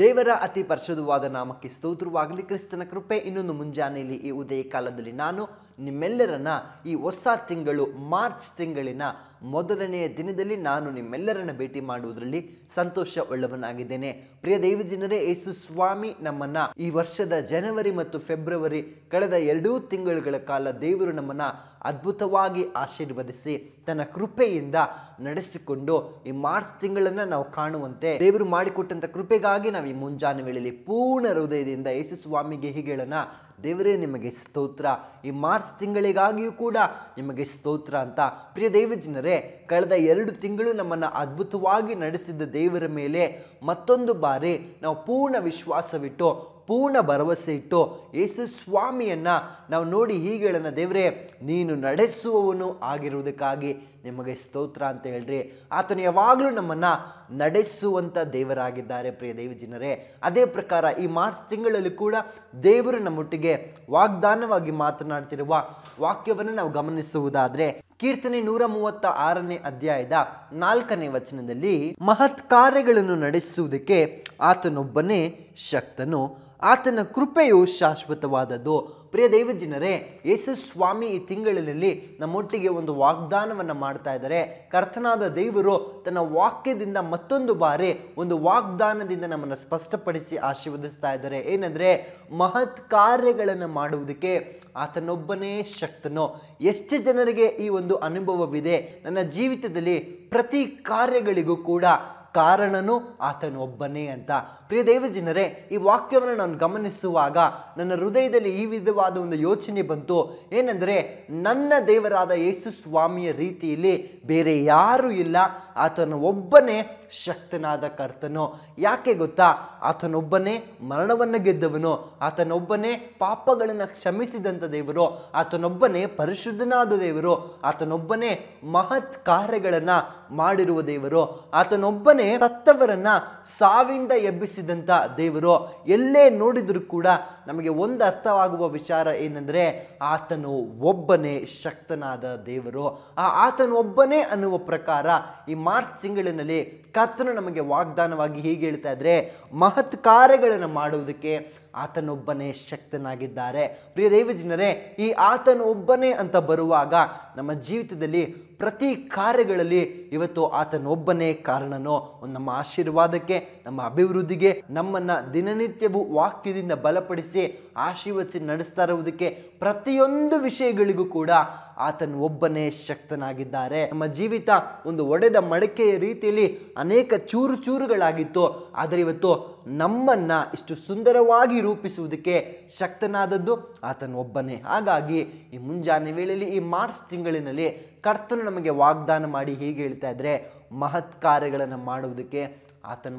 ದೇವರ ಅತಿ ಪರಿಶುದ್ಧವಾದ ನಾಮಕ್ಕೆ ಸ್ತೋತ್ರವಾಗಲಿ ಕ್ರಿಸ್ತನ ಕೃಪೆ ಇನ್ನೊಂದು ಮುಂಜಾನೆಯಲ್ಲಿ ಈ ಉದಯ ಕಾಲದಲ್ಲಿ ನಾನು ನಿಮ್ಮೆಲ್ಲರನ್ನ ಈ ಹೊಸ ತಿಂಗಳು ಮಾರ್ಚ್ ತಿಂಗಳಿನ ಮೊದಲನೆಯ ದಿನದಲ್ಲಿ ನಾನು ನಿಮ್ಮೆಲ್ಲರನ್ನು ಭೇಟಿ ಮಾಡುವುದರಲ್ಲಿ ಸಂತೋಷ ಉಳ್ಳವನಾಗಿದ್ದೇನೆ ಪ್ರಿಯ ಜನರೇ ಯೇಸು ಸ್ವಾಮಿ ನಮ್ಮನ್ನ ಈ ವರ್ಷದ ಜನವರಿ ಮತ್ತು ಫೆಬ್ರವರಿ ಕಳೆದ ಎರಡೂ ತಿಂಗಳುಗಳ ಕಾಲ ದೇವರು ನಮ್ಮನ್ನ ಅದ್ಭುತವಾಗಿ ಆಶೀರ್ವದಿಸಿ ತನ್ನ ಕೃಪೆಯಿಂದ ನಡೆಸಿಕೊಂಡು ಈ ಮಾರ್ಚ್ ತಿಂಗಳನ್ನು ನಾವು ಕಾಣುವಂತೆ ದೇವರು ಮಾಡಿಕೊಟ್ಟಂತ ಕೃಪೆಗಾಗಿ ನಾವು ಈ ಮುಂಜಾನೆ ವೇಳೆಯಲ್ಲಿ ಪೂರ್ಣ ಹೃದಯದಿಂದ ಯೇಸು ಸ್ವಾಮಿಗೆ ಹೀಗೆ ದೇವರೇ ನಿಮಗೆ ಸ್ತೋತ್ರ ಈ ಮಾರ್ಚ್ ತಿಂಗಳಿಗಾಗಿಯೂ ಕೂಡ ನಿಮಗೆ ಸ್ತೋತ್ರ ಅಂತ ಪ್ರಿಯ ದೇವಜನರೇ ಕಳೆದ ಎರಡು ತಿಂಗಳು ನಮ್ಮನ್ನು ಅದ್ಭುತವಾಗಿ ನಡೆಸಿದ್ದ ದೇವರ ಮೇಲೆ ಮತ್ತೊಂದು ಬಾರಿ ನಾವು ಪೂರ್ಣ ವಿಶ್ವಾಸವಿಟ್ಟು ಪೂರ್ಣ ಭರವಸೆ ಇಟ್ಟು ಯೇಸು ಸ್ವಾಮಿಯನ್ನು ನಾವು ನೋಡಿ ಹೀಗೆ ಹೇಳೋಣ ದೇವರೇ ನೀನು ನಡೆಸುವವನು ಆಗಿರುವುದಕ್ಕಾಗಿ ನಿಮಗೆ ಸ್ತೋತ್ರ ಅಂತ ಹೇಳ್ರಿ ಆತನು ಯಾವಾಗಲೂ ನಮ್ಮನ್ನು ನಡೆಸುವಂಥ ದೇವರಾಗಿದ್ದಾರೆ ಪ್ರಿಯ ಜನರೇ ಅದೇ ಪ್ರಕಾರ ಈ ಮಾರ್ಚ್ ತಿಂಗಳಲ್ಲಿ ಕೂಡ ದೇವರು ನಮ್ಮೊಟ್ಟಿಗೆ ವಾಗ್ದಾನವಾಗಿ ಮಾತನಾಡ್ತಿರುವ ವಾಕ್ಯವನ್ನು ನಾವು ಗಮನಿಸುವುದಾದರೆ ಕೀರ್ತನೆ ನೂರ ಮೂವತ್ತ ಆರನೇ ಅಧ್ಯಾಯದ ನಾಲ್ಕನೇ ವಚನದಲ್ಲಿ ಮಹತ್ ಕಾರ್ಯಗಳನ್ನು ನಡೆಸುವುದಕ್ಕೆ ಆತನೊಬ್ಬನೇ ಶಕ್ತನು ಆತನ ಕೃಪೆಯು ಶಾಶ್ವತವಾದದ್ದು ಪ್ರಿಯ ದೈವ ಜನರೇ ಯೇಸು ಸ್ವಾಮಿ ಈ ತಿಂಗಳಲ್ಲಿ ನಮ್ಮೊಟ್ಟಿಗೆ ಒಂದು ವಾಗ್ದಾನವನ್ನು ಮಾಡ್ತಾ ಇದ್ದಾರೆ ಕರ್ತನಾದ ದೇವರು ತನ್ನ ವಾಕ್ಯದಿಂದ ಮತ್ತೊಂದು ಬಾರಿ ಒಂದು ವಾಗ್ದಾನದಿಂದ ನಮ್ಮನ್ನು ಸ್ಪಷ್ಟಪಡಿಸಿ ಆಶೀರ್ವದಿಸ್ತಾ ಇದ್ದಾರೆ ಏನಂದರೆ ಮಹತ್ ಕಾರ್ಯಗಳನ್ನು ಮಾಡುವುದಕ್ಕೆ ಆತನೊಬ್ಬನೇ ಶಕ್ತನು ಎಷ್ಟು ಜನರಿಗೆ ಈ ಒಂದು ಅನುಭವವಿದೆ ನನ್ನ ಜೀವಿತದಲ್ಲಿ ಪ್ರತಿ ಕಾರ್ಯಗಳಿಗೂ ಕೂಡ ಕಾರಣನು ಆತನು ಒಬ್ಬನೇ ಅಂತ ಪ್ರಿಯ ದೇವಜಿನರೇ ಈ ವಾಕ್ಯವನ್ನು ನಾನು ಗಮನಿಸುವಾಗ ನನ್ನ ಹೃದಯದಲ್ಲಿ ಈ ವಿಧವಾದ ಒಂದು ಯೋಚನೆ ಬಂತು ಏನೆಂದರೆ ನನ್ನ ದೇವರಾದ ಯೇಸು ಸ್ವಾಮಿಯ ರೀತಿಯಲ್ಲಿ ಬೇರೆ ಯಾರೂ ಇಲ್ಲ ಆತನ ಒಬ್ಬನೇ ಶಕ್ತನಾದ ಕರ್ತನು ಯಾಕೆ ಗೊತ್ತಾ ಆತನೊಬ್ಬನೇ ಮರಣವನ್ನು ಗೆದ್ದವನು ಆತನೊಬ್ಬನೇ ಪಾಪಗಳನ್ನು ಕ್ಷಮಿಸಿದಂಥ ದೇವರು ಆತನೊಬ್ಬನೇ ಪರಿಶುದ್ಧನಾದ ದೇವರು ಆತನೊಬ್ಬನೇ ಮಹತ್ ಕಾರ್ಯಗಳನ್ನು ಮಾಡಿರುವ ದೇವರು ಆತನೊಬ್ಬನೇ ಸತ್ತವರನ್ನು ಸಾವಿಂದ ಎಬ್ಬಿಸಿದಂಥ ದೇವರು ಎಲ್ಲೇ ನೋಡಿದರೂ ಕೂಡ ನಮಗೆ ಒಂದು ಅರ್ಥವಾಗುವ ವಿಚಾರ ಏನೆಂದರೆ ಆತನು ಒಬ್ಬನೇ ಶಕ್ತನಾದ ದೇವರು ಆ ಆತನು ಒಬ್ಬನೇ ಅನ್ನುವ ಪ್ರಕಾರ ಈ ಮಾರ್ಚ್ ತಿಂಗಳಿನಲ್ಲಿ ಕರ್ತನು ನಮಗೆ ವಾಗ್ದಾನವಾಗಿ ಹೀಗೆ ಹೇಳ್ತಾ ಇದ್ರೆ ಮಹತ್ ಕಾರ್ಯಗಳನ್ನು ಮಾಡುವುದಕ್ಕೆ ಆತನೊಬ್ಬನೇ ಶಕ್ತನಾಗಿದ್ದಾರೆ ಪ್ರಿಯ ದೇವಜಿನರೇ ಈ ಆತನು ಒಬ್ಬನೇ ಅಂತ ಬರುವಾಗ ನಮ್ಮ ಜೀವಿತದಲ್ಲಿ ಪ್ರತಿ ಕಾರ್ಯಗಳಲ್ಲಿ ಇವತ್ತು ಆತನೊಬ್ಬನೇ ಕಾರಣನೋ ನಮ್ಮ ಆಶೀರ್ವಾದಕ್ಕೆ ನಮ್ಮ ಅಭಿವೃದ್ಧಿಗೆ ನಮ್ಮನ್ನು ದಿನನಿತ್ಯವೂ ವಾಕ್ಯದಿಂದ ಬಲಪಡಿಸಿ ನಡೆಸಿ ಆಶೀರ್ವದಿಸಿ ನಡೆಸ್ತಾ ಇರುವುದಕ್ಕೆ ಪ್ರತಿಯೊಂದು ವಿಷಯಗಳಿಗೂ ಕೂಡ ಆತನು ಒಬ್ಬನೇ ಶಕ್ತನಾಗಿದ್ದಾರೆ ನಮ್ಮ ಜೀವಿತ ಒಂದು ಒಡೆದ ಮಡಕೆಯ ರೀತಿಯಲ್ಲಿ ಅನೇಕ ಚೂರು ಚೂರುಗಳಾಗಿತ್ತು ಆದರೆ ಇವತ್ತು ನಮ್ಮನ್ನು ಇಷ್ಟು ಸುಂದರವಾಗಿ ರೂಪಿಸುವುದಕ್ಕೆ ಶಕ್ತನಾದದ್ದು ಆತನು ಒಬ್ಬನೇ ಹಾಗಾಗಿ ಈ ಮುಂಜಾನೆ ವೇಳೆಯಲ್ಲಿ ಈ ಮಾರ್ಚ್ ತಿಂಗಳಿನಲ್ಲಿ ಕರ್ತನು ನಮಗೆ ವಾಗ್ದಾನ ಮಾಡಿ ಹೀಗೆ ಹೇಳ್ತಾ ಇದ್ದರೆ ಮಹತ್ಕಾರ್ಯಗಳನ್ನು ಮಾಡುವುದಕ್ಕೆ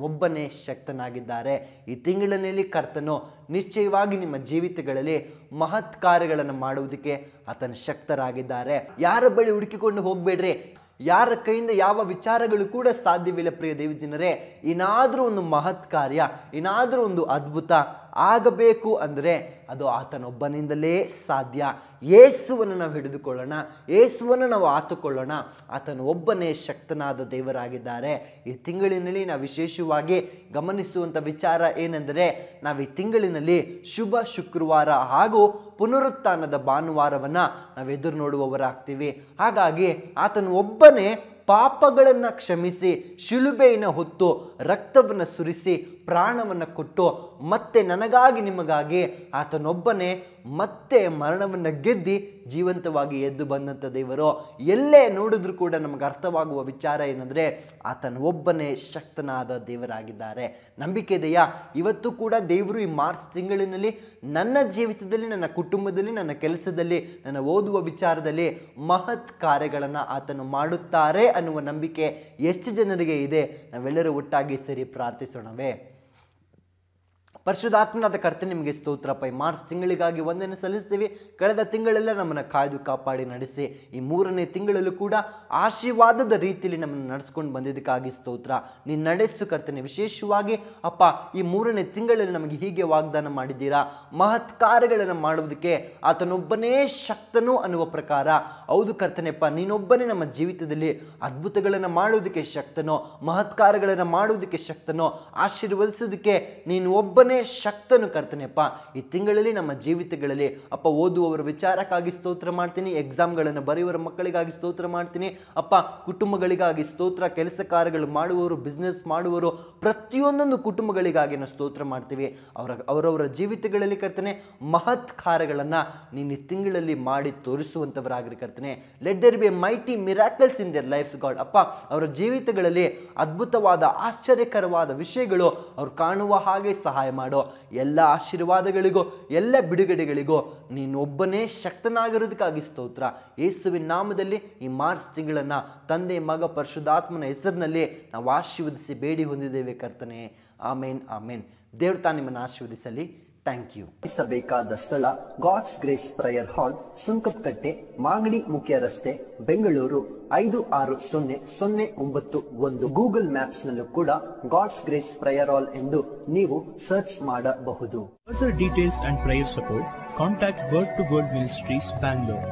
ಒಬ್ಬನೇ ಶಕ್ತನಾಗಿದ್ದಾರೆ ಈ ತಿಂಗಳಿನಲ್ಲಿ ಕರ್ತನು ನಿಶ್ಚಯವಾಗಿ ನಿಮ್ಮ ಜೀವಿತಗಳಲ್ಲಿ ಮಹತ್ ಕಾರ್ಯಗಳನ್ನು ಮಾಡುವುದಕ್ಕೆ ಆತನ ಶಕ್ತರಾಗಿದ್ದಾರೆ ಯಾರ ಬಳಿ ಹುಡುಕಿಕೊಂಡು ಹೋಗಬೇಡ್ರಿ ಯಾರ ಕೈಯಿಂದ ಯಾವ ವಿಚಾರಗಳು ಕೂಡ ಸಾಧ್ಯವಿಲ್ಲ ಪ್ರಿಯ ದೇವಿ ಜನರೇ ಏನಾದರೂ ಒಂದು ಮಹತ್ ಕಾರ್ಯ ಏನಾದರೂ ಒಂದು ಅದ್ಭುತ ಆಗಬೇಕು ಅಂದರೆ ಅದು ಆತನೊಬ್ಬನಿಂದಲೇ ಸಾಧ್ಯ ಏಸುವನ್ನು ನಾವು ಹಿಡಿದುಕೊಳ್ಳೋಣ ಯೇಸುವನ್ನು ನಾವು ಆತುಕೊಳ್ಳೋಣ ಆತನು ಒಬ್ಬನೇ ಶಕ್ತನಾದ ದೇವರಾಗಿದ್ದಾರೆ ಈ ತಿಂಗಳಿನಲ್ಲಿ ನಾವು ವಿಶೇಷವಾಗಿ ಗಮನಿಸುವಂಥ ವಿಚಾರ ಏನೆಂದರೆ ನಾವು ಈ ತಿಂಗಳಿನಲ್ಲಿ ಶುಭ ಶುಕ್ರವಾರ ಹಾಗೂ ಪುನರುತ್ಥಾನದ ಭಾನುವಾರವನ್ನು ನಾವು ಎದುರು ನೋಡುವವರಾಗ್ತೀವಿ ಹಾಗಾಗಿ ಆತನು ಒಬ್ಬನೇ ಪಾಪಗಳನ್ನು ಕ್ಷಮಿಸಿ ಶಿಲುಬೆಯನ್ನು ಹೊತ್ತು ರಕ್ತವನ್ನು ಸುರಿಸಿ ಪ್ರಾಣವನ್ನು ಕೊಟ್ಟು ಮತ್ತೆ ನನಗಾಗಿ ನಿಮಗಾಗಿ ಆತನೊಬ್ಬನೇ ಮತ್ತೆ ಮರಣವನ್ನು ಗೆದ್ದಿ ಜೀವಂತವಾಗಿ ಎದ್ದು ಬಂದಂಥ ದೇವರು ಎಲ್ಲೇ ನೋಡಿದ್ರೂ ಕೂಡ ನಮಗೆ ಅರ್ಥವಾಗುವ ವಿಚಾರ ಏನಂದರೆ ಆತನ ಒಬ್ಬನೇ ಶಕ್ತನಾದ ದೇವರಾಗಿದ್ದಾರೆ ನಂಬಿಕೆ ಇದೆಯಾ ಇವತ್ತು ಕೂಡ ದೇವರು ಈ ಮಾರ್ಚ್ ತಿಂಗಳಿನಲ್ಲಿ ನನ್ನ ಜೀವಿತದಲ್ಲಿ ನನ್ನ ಕುಟುಂಬದಲ್ಲಿ ನನ್ನ ಕೆಲಸದಲ್ಲಿ ನನ್ನ ಓದುವ ವಿಚಾರದಲ್ಲಿ ಮಹತ್ ಕಾರ್ಯಗಳನ್ನು ಆತನು ಮಾಡುತ್ತಾರೆ ಅನ್ನುವ ನಂಬಿಕೆ ಎಷ್ಟು ಜನರಿಗೆ ಇದೆ ನಾವೆಲ್ಲರೂ ಒಟ್ಟಾಗಿ ಸರಿ ಪ್ರಾರ್ಥಿಸೋಣವೇ ಪರಿಶುದ್ಧಾತ್ಮನಾದ ಕರ್ತ ನಿಮಗೆ ಸ್ತೋತ್ರಪ್ಪ ಈ ಮಾರ್ಚ್ ತಿಂಗಳಿಗಾಗಿ ಒಂದನ್ನು ಸಲ್ಲಿಸ್ತೀವಿ ಕಳೆದ ತಿಂಗಳೆಲ್ಲ ನಮ್ಮನ್ನು ಕಾಯ್ದು ಕಾಪಾಡಿ ನಡೆಸಿ ಈ ಮೂರನೇ ತಿಂಗಳಲ್ಲೂ ಕೂಡ ಆಶೀರ್ವಾದದ ರೀತಿಯಲ್ಲಿ ನಮ್ಮನ್ನು ನಡೆಸ್ಕೊಂಡು ಬಂದಿದ್ದಕ್ಕಾಗಿ ಸ್ತೋತ್ರ ನೀನು ನಡೆಸು ಕರ್ತನೆ ವಿಶೇಷವಾಗಿ ಅಪ್ಪ ಈ ಮೂರನೇ ತಿಂಗಳಲ್ಲಿ ನಮಗೆ ಹೀಗೆ ವಾಗ್ದಾನ ಮಾಡಿದ್ದೀರಾ ಮಹತ್ಕಾರಗಳನ್ನು ಮಾಡುವುದಕ್ಕೆ ಆತನೊಬ್ಬನೇ ಶಕ್ತನು ಅನ್ನುವ ಪ್ರಕಾರ ಹೌದು ಕರ್ತನೆಪ್ಪ ನೀನೊಬ್ಬನೇ ನಮ್ಮ ಜೀವಿತದಲ್ಲಿ ಅದ್ಭುತಗಳನ್ನು ಮಾಡುವುದಕ್ಕೆ ಶಕ್ತನೋ ಮಹತ್ಕಾರಗಳನ್ನು ಮಾಡುವುದಕ್ಕೆ ಶಕ್ತನೋ ಆಶೀರ್ವದಿಸೋದಕ್ಕೆ ನೀನು ಒಬ್ಬನೇ ಶಕ್ತನು ಅಪ್ಪ ಈ ತಿಂಗಳಲ್ಲಿ ನಮ್ಮ ಜೀವಿತಗಳಲ್ಲಿ ಅಪ್ಪ ಓದುವವರ ವಿಚಾರಕ್ಕಾಗಿ ಸ್ತೋತ್ರ ಮಾಡ್ತೀನಿ ಎಕ್ಸಾಮ್ಗಳನ್ನು ಬರೆಯುವವರ ಮಕ್ಕಳಿಗಾಗಿ ಸ್ತೋತ್ರ ಮಾಡ್ತೀನಿ ಅಪ್ಪ ಕುಟುಂಬಗಳಿಗಾಗಿ ಸ್ತೋತ್ರ ಕೆಲಸ ಕಾರ್ಯಗಳು ಮಾಡುವವರು ಬಿಸ್ನೆಸ್ ಮಾಡುವವರು ಪ್ರತಿಯೊಂದೊಂದು ಕುಟುಂಬಗಳಿಗಾಗಿ ನಾವು ಸ್ತೋತ್ರ ಮಾಡ್ತೀವಿ ಅವರ ಅವರವರ ಜೀವಿತಗಳಲ್ಲಿ ಕರ್ತನೆ ಮಹತ್ ಕಾರ್ಯಗಳನ್ನು ನೀನು ಈ ತಿಂಗಳಲ್ಲಿ ಮಾಡಿ ತೋರಿಸುವಂಥವರಾಗಿರಿ ಕರ್ತನೆ let there be mighty miracles in their life God ಅಪ್ಪ ಅವರ ಜೀವಿತಗಳಲ್ಲಿ ಅದ್ಭುತವಾದ ಆಶ್ಚರ್ಯಕರವಾದ ವಿಷಯಗಳು ಅವ್ರು ಕಾಣುವ ಹಾಗೆ ಸಹಾಯ ಮಾಡೋ ಎಲ್ಲ ಆಶೀರ್ವಾದಗಳಿಗೋ ಎಲ್ಲ ಬಿಡುಗಡೆಗಳಿಗೂ ನೀನೊಬ್ಬನೇ ಶಕ್ತನಾಗಿರೋದಕ್ಕಾಗಿ ಸ್ತೋತ್ರ ಯೇಸುವಿನ ನಾಮದಲ್ಲಿ ಈ ಮಾರ್ಚ್ ತಿಂಗಳನ್ನು ತಂದೆ ಮಗ ಪರಶುದಾತ್ಮನ ಹೆಸರಿನಲ್ಲಿ ನಾವು ಆಶೀರ್ವದಿಸಿ ಬೇಡಿ ಹೊಂದಿದ್ದೇವೆ ಕರ್ತನೆ ಆಮೇನ್ ಆಮೇನ್ ದೇವ್ರ ತಾ ನಿಮ್ಮನ್ನು ಆಶೀರ್ವದಿಸಲಿ ಥ್ಯಾಂಕ್ ಯು ಬೇಕಾದ ಸ್ಥಳ God's grace prayer hall Sunkadakatte Magadi ಮುಖ್ಯ ರಸ್ತೆ ಬೆಂಗಳೂರು ಐದು ಆರು ಸೊನ್ನೆ ಸೊನ್ನೆ ಒಂಬತ್ತು ಒಂದು ಗೂಗಲ್ ಮ್ಯಾಪ್ಸ್ ನಲ್ಲೂ ಕೂಡ ಗಾಡ್ಸ್ ಗ್ರೇಸ್ ಪ್ರಯರ್ ಹಾಲ್ ಎಂದು ನೀವು ಸರ್ಚ್ ಮಾಡಬಹುದು further details and prayer support contact word to word ministries Bangalore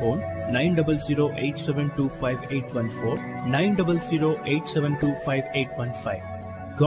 phone nine double zero eight seven two five eight one four nine double zero eight seven two five eight one five